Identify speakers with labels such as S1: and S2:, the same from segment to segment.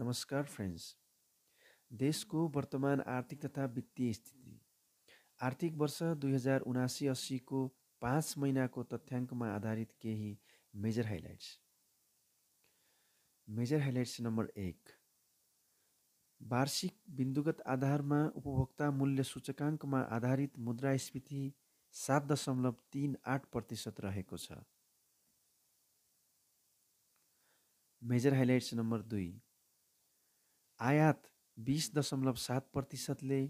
S1: नमस्कार फ्रेन्ड्स देशको वर्तमान आर्थिक तथा वित्तीय स्थिति आर्थिक वर्ष दुई हजार उनासी अस्सीको पाँच महिनाको तथ्याङ्कमा आधारित केही major highlights major highlights number एक वार्षिक बिन्दुगत आधारमा उपभोक्ता मूल्य सूचकाङ्कमा आधारित मुद्रास्फीति सात दशमलव तिन आठ प्रतिशत रहेको छ मेजर हाइलाइट्स नम्बर दुई आयात बिस दशमलव सात प्रतिशतले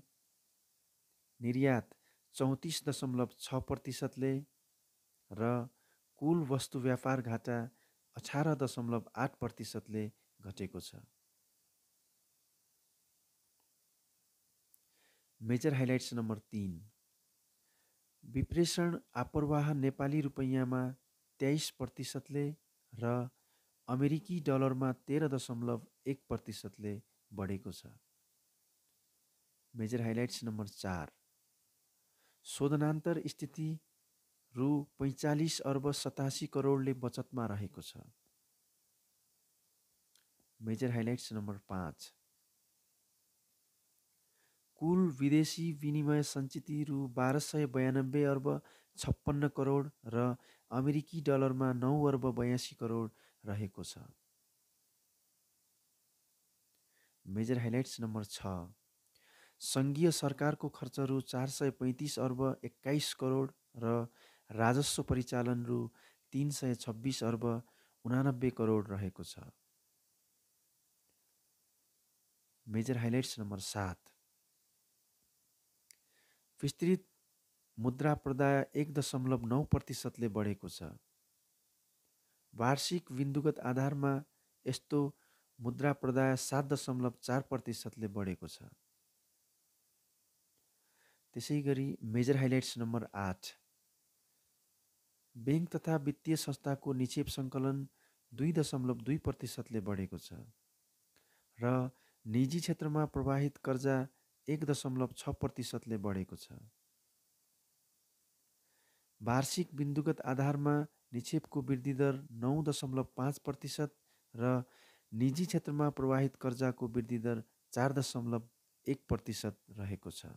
S1: निर्यात चौतिस दशमलव छ प्रतिशतले र कुल वस्तु व्यापार घाटा अठार दशमलव आठ प्रतिशतले घटेको छ मेजर हाइलाइट्स नम्बर तिन विप्रेषण आपरवाह नेपाली रुपैयाँमा तेइस प्रतिशतले र अमेरिकी डलरमा तेह्र दशमलव एक प्रतिशतले बढेको छ मेजर हाइलाइट्स नम्बर चार शोधनान्तर स्थिति रु पैँचालिस अर्ब सतासी करोडले बचतमा रहेको छ मेजर हाइलाइट्स नम्बर पाँच कुल विदेशी विनिमय सञ्चिति रु बाह्र सय बयानब्बे अर्ब छप्पन्न करोड र अमेरिकी डलरमा नौ अर्ब बयासी करोड रहेको छ मेजर हाइलाइट्स नम्बर छ सङ्घीय सरकारको खर्चहरू चार सय पैँतिस अर्ब एक्काइस करोड र राजस्व परिचालन रु तिन सय छब्बिस अर्ब उनानब्बे करोड रहेको छ मेजर हाइलाइट्स नम्बर सात विस्तृत मुद्रा प्रदाय एक दशमलव नौ प्रतिशतले बढेको छ वार्षिक बिन्दुगत आधारमा यस्तो मुद्रा प्रदाय सात दशमलव चार प्रतिशतले बढेको छ त्यसै गरी मेजर हाइलाइट्स नम्बर आठ ब्याङ्क तथा वित्तीय संस्थाको निक्षेप सङ्कलन दुई दशमलव दुई प्रतिशतले बढेको छ र निजी क्षेत्रमा प्रवाहित कर्जा एक दशमलव छ प्रतिशतले बढेको छ वार्षिक बिन्दुगत आधारमा निक्षेपको वृद्धि दर नौ दशमलव पाँच प्रतिशत र निजी क्षेत्रमा प्रवाहित कर्जाको वृद्धिदर दर चार दशमलव एक प्रतिशत रहेको छ